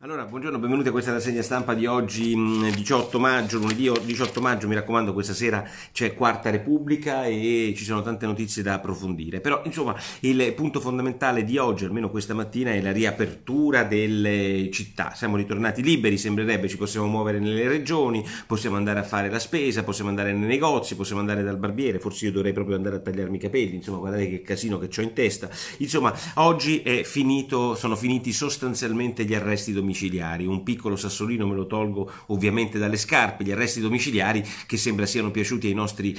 Allora, buongiorno, benvenuti a questa rassegna stampa di oggi 18 mm, maggio, lunedì 18 maggio, mi raccomando questa sera c'è Quarta Repubblica e ci sono tante notizie da approfondire, però insomma il punto fondamentale di oggi, almeno questa mattina, è la riapertura delle città, siamo ritornati liberi, sembrerebbe, ci possiamo muovere nelle regioni, possiamo andare a fare la spesa, possiamo andare nei negozi, possiamo andare dal barbiere, forse io dovrei proprio andare a tagliarmi i capelli, insomma guardate che casino che ho in testa, insomma oggi finito, sono finiti sostanzialmente gli arresti domiciliari domiciliari. Un piccolo sassolino me lo tolgo ovviamente dalle scarpe, gli arresti domiciliari che sembra siano piaciuti ai nostri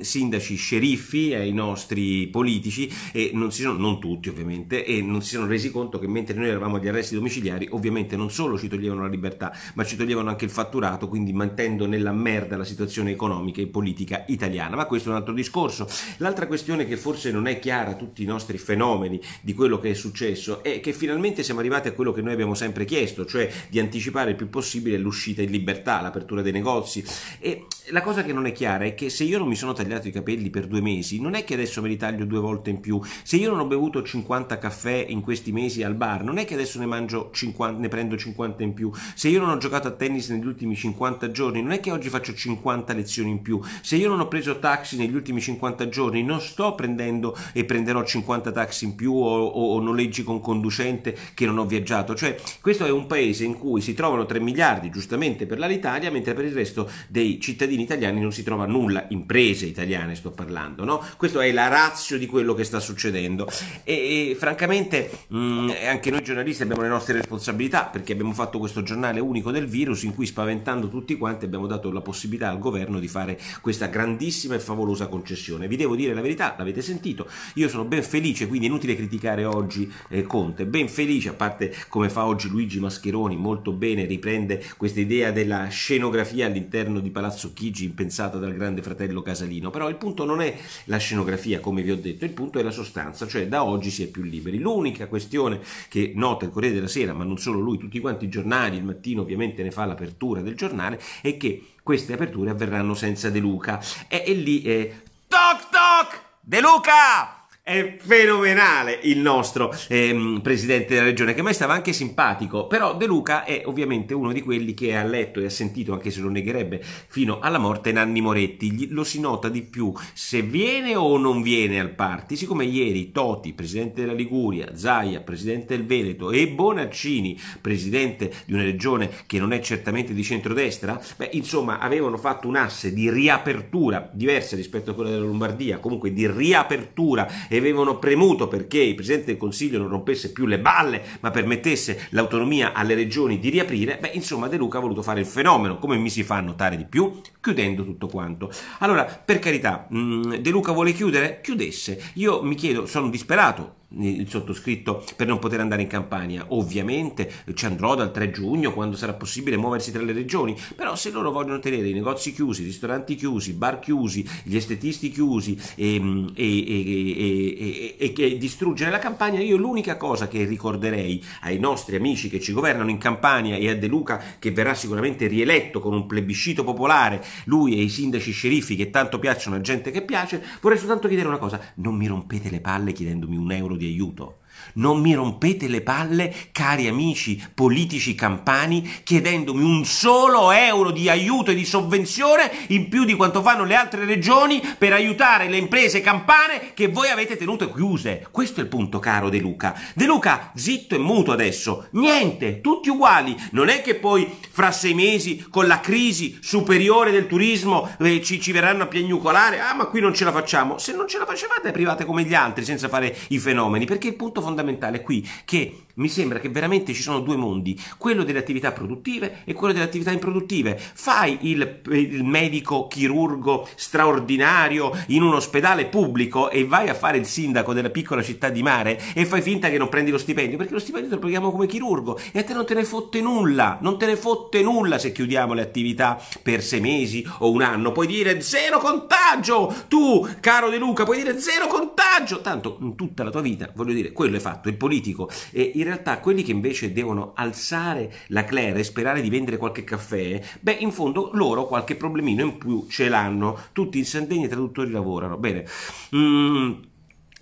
sindaci sceriffi, ai nostri politici e non si sono, non tutti ovviamente, e non si sono resi conto che mentre noi eravamo agli arresti domiciliari ovviamente non solo ci toglievano la libertà ma ci toglievano anche il fatturato, quindi mantendo nella merda la situazione economica e politica italiana. Ma questo è un altro discorso. L'altra questione che forse non è chiara a tutti i nostri fenomeni di quello che è successo è che finalmente siamo arrivati a quello che noi abbiamo sempre chiesto questo, cioè di anticipare il più possibile l'uscita in libertà, l'apertura dei negozi. E la cosa che non è chiara è che se io non mi sono tagliato i capelli per due mesi, non è che adesso me li taglio due volte in più. Se io non ho bevuto 50 caffè in questi mesi al bar, non è che adesso ne mangio 50, ne prendo 50 in più. Se io non ho giocato a tennis negli ultimi 50 giorni, non è che oggi faccio 50 lezioni in più. Se io non ho preso taxi negli ultimi 50 giorni, non sto prendendo e prenderò 50 taxi in più o, o, o noleggi con conducente che non ho viaggiato. Cioè, questo è un paese in cui si trovano 3 miliardi giustamente per l'Italia, mentre per il resto dei cittadini italiani non si trova nulla, imprese italiane sto parlando, no? Questa è la razza di quello che sta succedendo e, e francamente mh, mm, anche noi giornalisti abbiamo le nostre responsabilità perché abbiamo fatto questo giornale unico del virus in cui spaventando tutti quanti abbiamo dato la possibilità al governo di fare questa grandissima e favolosa concessione. Vi devo dire la verità, l'avete sentito, io sono ben felice, quindi è inutile criticare oggi eh, Conte, ben felice, a parte come fa oggi Luigi Mascheroni molto bene riprende questa idea della scenografia all'interno di Palazzo Chigi impensata dal grande fratello Casalino, però il punto non è la scenografia come vi ho detto, il punto è la sostanza, cioè da oggi si è più liberi. L'unica questione che nota il Corriere della Sera, ma non solo lui, tutti quanti i giornali, il mattino ovviamente ne fa l'apertura del giornale, è che queste aperture avverranno senza De Luca e, e lì è toc toc De Luca! È fenomenale il nostro ehm, presidente della regione, che mai stava anche simpatico, però De Luca è ovviamente uno di quelli che ha letto e ha sentito, anche se lo negherebbe, fino alla morte Nanni Moretti. Lo si nota di più se viene o non viene al party. Siccome ieri Toti, presidente della Liguria, Zaia, presidente del Veneto e Bonaccini, presidente di una regione che non è certamente di centrodestra, beh, insomma, avevano fatto un'asse di riapertura diversa rispetto a quella della Lombardia, comunque di riapertura e avevano premuto perché il Presidente del Consiglio non rompesse più le balle ma permettesse l'autonomia alle regioni di riaprire, beh insomma De Luca ha voluto fare il fenomeno, come mi si fa a notare di più, chiudendo tutto quanto. Allora, per carità, mm, De Luca vuole chiudere? Chiudesse. Io mi chiedo, sono disperato, il sottoscritto per non poter andare in Campania. Ovviamente ci andrò dal 3 giugno quando sarà possibile muoversi tra le regioni, però se loro vogliono tenere i negozi chiusi, i ristoranti chiusi, i bar chiusi, gli estetisti chiusi mm, e, e, e, e, distruggere la Campania, io l'unica cosa che ricorderei ai nostri amici che ci governano in Campania e a De Luca che verrà sicuramente rieletto con un plebiscito popolare, lui e i sindaci sceriffi che tanto piacciono a gente che piace, vorrei soltanto chiedere una cosa, non mi rompete le palle chiedendomi un euro di aiuto non mi rompete le palle, cari amici politici campani, chiedendomi un solo euro di aiuto e di sovvenzione in più di quanto fanno le altre regioni per aiutare le imprese campane che voi avete tenute chiuse. Questo è il punto, caro De Luca. De Luca, zitto e muto adesso. Niente, tutti uguali. Non è che poi fra sei mesi, con la crisi superiore del turismo, eh, ci, ci verranno a piagnucolare. Ah, ma qui non ce la facciamo. Se non ce la facevate, private come gli altri, senza fare i fenomeni, perché il punto fondamentale qui che mi sembra che veramente ci sono due mondi, quello delle attività produttive e quello delle attività improduttive. Fai il, il, medico chirurgo straordinario in un ospedale pubblico e vai a fare il sindaco della piccola città di mare e fai finta che non prendi lo stipendio, perché lo stipendio te lo paghiamo come chirurgo e a te non te ne fotte nulla, non te ne fotte nulla se chiudiamo le attività per sei mesi o un anno. Puoi dire zero contagio, tu caro De Luca, puoi dire zero contagio, tanto in tutta la tua vita, voglio dire, quello è fatto, il politico. E il in realtà quelli che invece devono alzare la Claire e sperare di vendere qualche caffè, beh, in fondo loro qualche problemino in più ce l'hanno. Tutti in Sardegna i traduttori lavorano. Bene. Mm.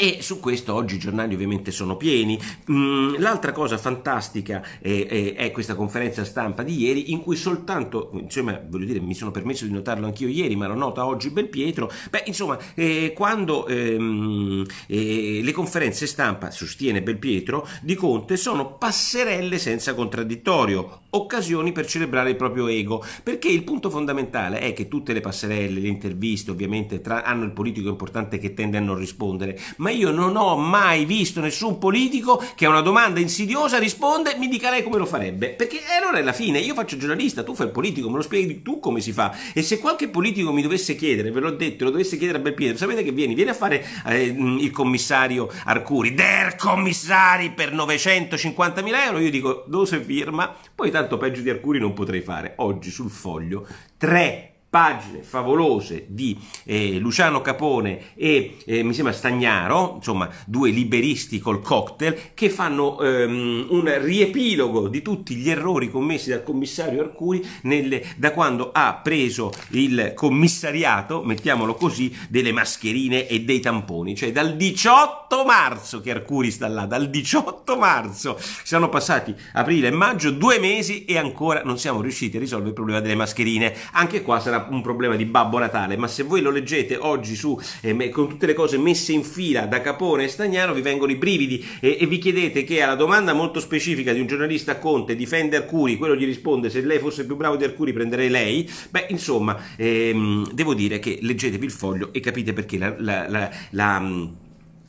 E su questo oggi i giornali ovviamente sono pieni. Mm, l'altra cosa fantastica eh, eh, è, questa conferenza stampa di ieri in cui soltanto, insomma, voglio dire, mi sono permesso di notarlo anch'io ieri, ma lo nota oggi Belpietro, beh, insomma, eh, quando ehm, le conferenze stampa, sostiene Belpietro, di Conte sono passerelle senza contraddittorio, occasioni per celebrare il proprio ego, perché il punto fondamentale è che tutte le passerelle, le interviste ovviamente tra, hanno il politico importante che tende a non rispondere, ma ma io non ho mai visto nessun politico che a una domanda insidiosa risponde mi dica lei come lo farebbe, perché eh, allora è la fine, io faccio giornalista, tu fai il politico, me lo spieghi tu come si fa e se qualche politico mi dovesse chiedere, ve l'ho detto, lo dovesse chiedere a Belpietro, sapete che vieni, vieni a fare eh, mm, il commissario Arcuri, der commissari per 950.000 euro, io dico dove firma, poi tanto peggio di Arcuri non potrei fare, oggi sul foglio tre pagine favolose di eh, Luciano Capone e eh, mi sembra Stagnaro, insomma due liberisti col cocktail, che fanno ehm, un riepilogo di tutti gli errori commessi dal commissario Arcuri nelle, da quando ha preso il commissariato, mettiamolo così, delle mascherine e dei tamponi, cioè dal 18 marzo che Arcuri sta là, dal 18 marzo, sono passati aprile e maggio, due mesi e ancora non siamo riusciti a risolvere il problema delle mascherine, anche qua sarà una, un problema di Babbo Natale, ma se voi lo leggete oggi su, eh, con tutte le cose messe in fila da Capone e Stagnaro, vi vengono i brividi e, e, vi chiedete che alla domanda molto specifica di un giornalista a Conte, difende Arcuri, quello gli risponde se lei fosse più bravo di Arcuri prenderei lei, beh insomma ehm, devo dire che leggetevi il foglio e capite perché la, la, la, la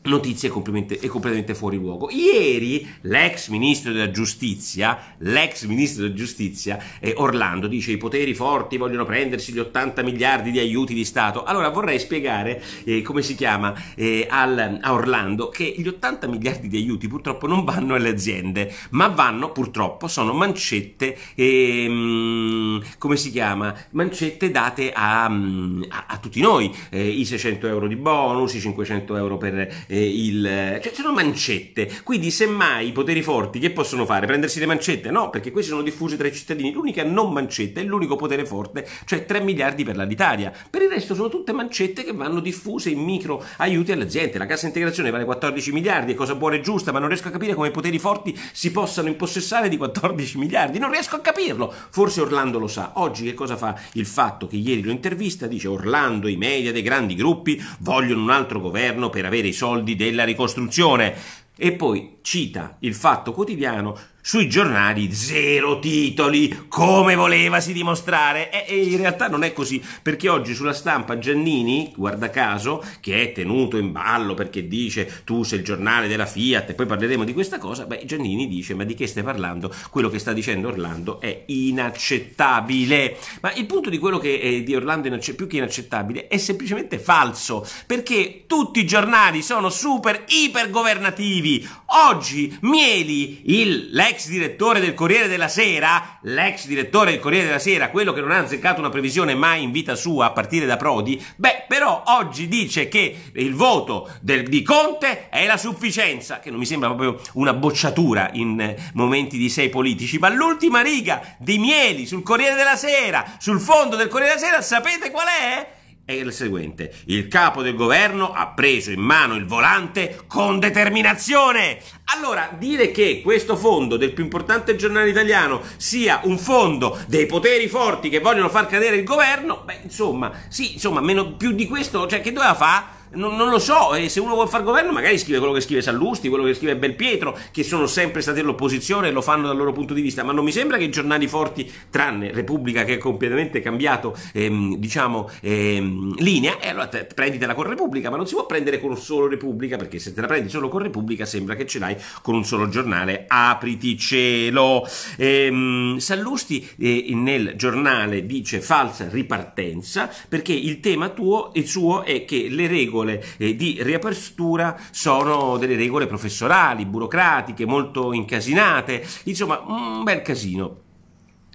notizie completamente, completamente fuori luogo. Ieri l'ex ministro della giustizia, l'ex ministro della giustizia eh, Orlando dice i poteri forti vogliono prendersi gli 80 miliardi di aiuti di Stato. Allora vorrei spiegare eh, come si chiama eh, al, a Orlando che gli 80 miliardi di aiuti purtroppo non vanno alle aziende, ma vanno purtroppo sono mancette ehm, come si chiama? Mancette date a, a, a tutti noi, eh, i 600 euro di bonus, i 500 euro per eh, il... Cioè, sono mancette, quindi semmai i poteri forti che possono fare? Prendersi le mancette? No, perché queste sono diffuse tra i cittadini. L'unica non mancetta è l'unico potere forte, cioè 3 miliardi per l'Alitalia. Per il resto sono tutte mancette che vanno diffuse in micro aiuti alle aziende. La cassa integrazione vale 14 miliardi, è cosa buona e giusta, ma non riesco a capire come i poteri forti si possano impossessare di 14 miliardi. Non riesco a capirlo. Forse Orlando lo sa. Oggi che cosa fa? Il fatto che ieri lo intervista dice Orlando, i media dei grandi gruppi vogliono un altro governo per avere i soldi soldi della ricostruzione. E poi cita il Fatto Quotidiano sui giornali zero titoli, come volevasi dimostrare. E, e in realtà non è così, perché oggi sulla stampa Giannini, guarda caso, che è tenuto in ballo perché dice tu sei il giornale della Fiat e poi parleremo di questa cosa, beh Giannini dice ma di che stai parlando? Quello che sta dicendo Orlando è inaccettabile. Ma il punto di quello che è eh, di Orlando è più che inaccettabile è semplicemente falso, perché tutti i giornali sono super iper governativi. Oggi Mieli, il, l'ex direttore del Corriere della Sera, l'ex direttore del Corriere della Sera, quello che non ha azzeccato una previsione mai in vita sua a partire da Prodi, beh, però oggi dice che il voto del, di Conte è la sufficienza, che non mi sembra proprio una bocciatura in eh, momenti di sei politici, ma l'ultima riga di Mieli sul Corriere della Sera, sul fondo del Corriere della Sera, sapete qual è? è il seguente. Il capo del governo ha preso in mano il volante con determinazione. Allora, dire che questo fondo del più importante giornale italiano sia un fondo dei poteri forti che vogliono far cadere il governo, beh, insomma, sì, insomma, meno più di questo, cioè che doveva fare? non, non, lo so, e se uno vuole fare governo magari scrive quello che scrive Sallusti, quello che scrive Belpietro, che sono sempre stati all'opposizione e lo fanno dal loro punto di vista, ma non mi sembra che i giornali forti, tranne Repubblica che ha completamente cambiato, ehm, diciamo, ehm, linea, eh, allora te, prenditela con Repubblica, ma non si può prendere con solo Repubblica, perché se te la prendi solo con Repubblica sembra che ce l'hai con un solo giornale, apriti cielo. Ehm, Sallusti eh, nel giornale dice falsa ripartenza, perché il tema tuo e suo è che le regole regole eh, di riapertura sono delle regole professionali, burocratiche, molto incasinate, insomma un bel casino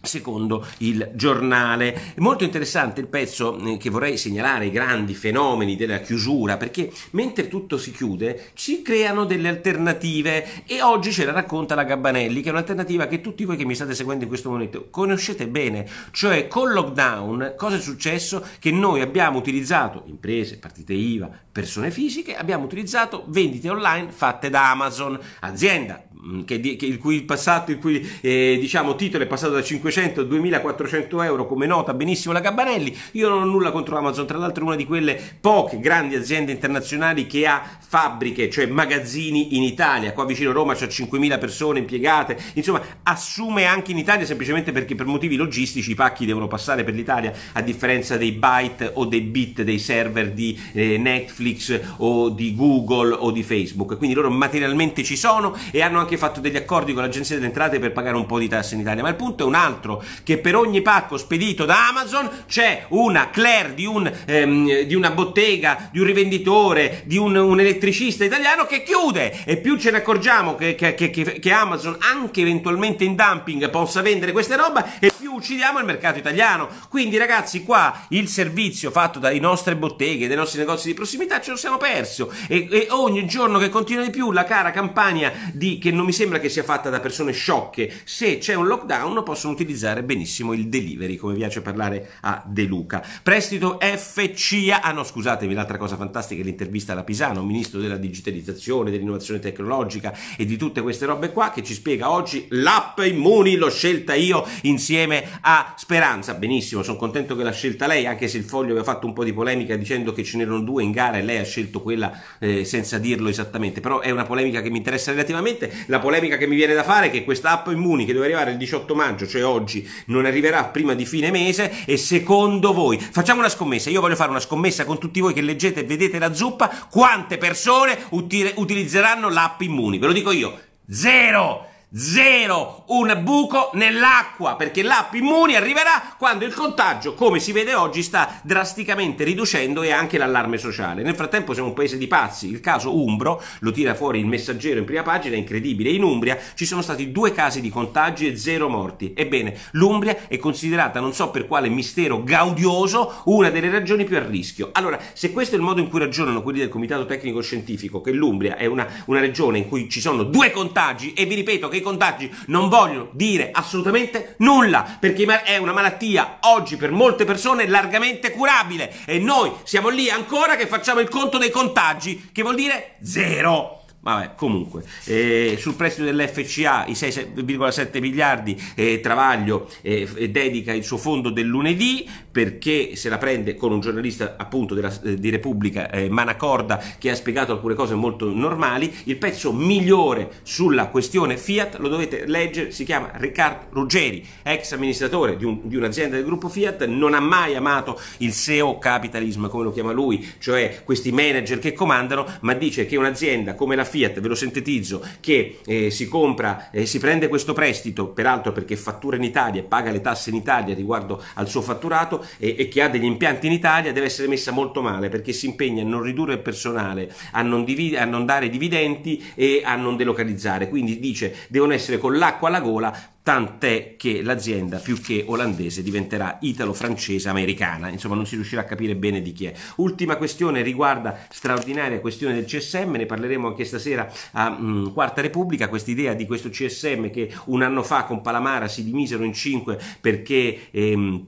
secondo il giornale. Molto interessante il pezzo eh, che vorrei segnalare, i grandi fenomeni della chiusura, perché mentre tutto si chiude si creano delle alternative e oggi ce la racconta la Gabbanelli, che è un'alternativa che tutti voi che mi state seguendo in questo momento conoscete bene, cioè col lockdown cosa è successo? Che noi abbiamo utilizzato imprese, partite IVA, persone fisiche, abbiamo utilizzato vendite online fatte da Amazon, azienda Mm, che, che, il cui, passato, il cui eh, diciamo, titolo è passato da 500 a 2400 euro, come nota benissimo la Gabanelli. Io non ho nulla contro Amazon, tra l'altro è una di quelle poche grandi aziende internazionali che ha fabbriche, cioè magazzini in Italia. Qua vicino a Roma c'è 5.000 persone impiegate, insomma assume anche in Italia semplicemente perché per motivi logistici i pacchi devono passare per l'Italia, a differenza dei byte o dei bit dei server di eh, Netflix o di Google o di Facebook. Quindi loro materialmente ci sono e hanno anche anche fatto degli accordi con l'Agenzia delle Entrate per pagare un po' di tasse in Italia, ma il punto è un altro, che per ogni pacco spedito da Amazon c'è una Claire di, un, ehm, di, una bottega, di un rivenditore, di un, un, elettricista italiano che chiude e più ce ne accorgiamo che, che, che, che Amazon anche eventualmente in dumping possa vendere queste roba e più uccidiamo il mercato italiano. Quindi ragazzi qua il servizio fatto dalle nostre botteghe, dai nostri negozi di prossimità ce lo siamo perso e, e ogni giorno che continua di più la cara campagna di, che non non mi sembra che sia fatta da persone sciocche. Se c'è un lockdown possono utilizzare benissimo il delivery, come piace parlare a De Luca. Prestito FCA, ah no scusatemi, l'altra cosa fantastica è l'intervista alla Pisano, ministro della digitalizzazione, dell'innovazione tecnologica e di tutte queste robe qua, che ci spiega oggi l'app Immuni, l'ho scelta io insieme a Speranza. Benissimo, sono contento che l'ha scelta lei, anche se il foglio aveva fatto un po' di polemica dicendo che ce n'erano due in gara e lei ha scelto quella eh, senza dirlo esattamente, però è una polemica che mi interessa relativamente. La polemica che mi viene da fare è che questa app Immuni che deve arrivare il 18 maggio, cioè oggi, non arriverà prima di fine mese e secondo voi, facciamo una scommessa, io voglio fare una scommessa con tutti voi che leggete e vedete la zuppa, quante persone uti- utilizzeranno l'app Immuni? Ve lo dico io, zero! Zero, un buco nell'acqua, perché l'app Immuni arriverà quando il contagio, come si vede oggi, sta drasticamente riducendo e anche l'allarme sociale. Nel frattempo siamo un paese di pazzi, il caso Umbro, lo tira fuori il messaggero in prima pagina, è incredibile, in Umbria ci sono stati due casi di contagi e zero morti. Ebbene, l'Umbria è considerata, non so per quale mistero gaudioso, una delle regioni più a rischio. Allora, se questo è il modo in cui ragionano quelli del Comitato Tecnico Scientifico, che l'Umbria è una, una regione in cui ci sono due contagi, e vi ripeto che contagi non vogliono dire assolutamente nulla, perché è una malattia oggi per molte persone largamente curabile e noi siamo lì ancora che facciamo il conto dei contagi, che vuol dire zero. Vabbè, comunque, eh, sul prestito dell'FCA i 6,7 miliardi eh, Travaglio eh, eh, dedica il suo fondo del lunedì perché se la prende con un giornalista appunto della, eh, di Repubblica eh, Manacorda che ha spiegato alcune cose molto normali. Il pezzo migliore sulla questione Fiat lo dovete leggere, si chiama Riccardo Ruggeri, ex amministratore di, un, di un'azienda del gruppo Fiat, non ha mai amato il SEO capitalism come lo chiama lui, cioè questi manager che comandano, ma dice che un'azienda come la Fiat Fiat, ve lo sintetizzo, che eh, si compra, eh, si prende questo prestito, peraltro perché fattura in Italia e paga le tasse in Italia riguardo al suo fatturato e, e, che ha degli impianti in Italia deve essere messa molto male perché si impegna a non ridurre il personale, a non, divi- a non dare dividendi e a non delocalizzare. Quindi dice devono essere con l'acqua alla gola tant'è che l'azienda più che olandese diventerà italo-francese americana, insomma non si riuscirà a capire bene di chi è. Ultima questione riguarda straordinaria questione del CSM, ne parleremo anche stasera a mh, mm, Quarta Repubblica, quest'idea di questo CSM che un anno fa con Palamara si dimisero in cinque perché ehm,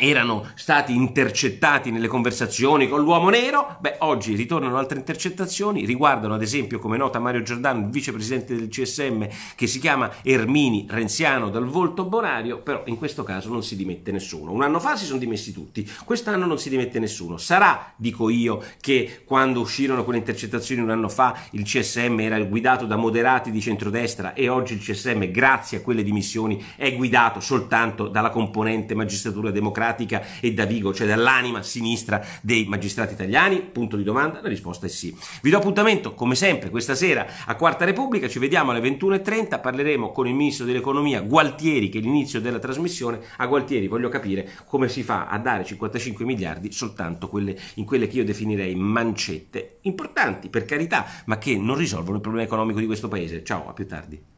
erano stati intercettati nelle conversazioni con l'uomo nero, beh, oggi ritornano altre intercettazioni, riguardano ad esempio, come nota Mario Giordano, il vicepresidente del CSM che si chiama Ermini Renziano dal volto bonario, però in questo caso non si dimette nessuno. Un anno fa si sono dimessi tutti, quest'anno non si dimette nessuno. Sarà, dico io, che quando uscirono quelle intercettazioni un anno fa il CSM era guidato da moderati di centrodestra e oggi il CSM, grazie a quelle dimissioni, è guidato soltanto dalla componente magistratura democratica democratica e da Vigo, cioè dall'anima sinistra dei magistrati italiani? Punto di domanda, la risposta è sì. Vi do appuntamento, come sempre, questa sera a Quarta Repubblica, ci vediamo alle 21.30, parleremo con il Ministro dell'Economia Gualtieri, che è l'inizio della trasmissione, a Gualtieri voglio capire come si fa a dare 55 miliardi soltanto quelle, in quelle che io definirei mancette, importanti per carità, ma che non risolvono il problema economico di questo paese. Ciao, a più tardi.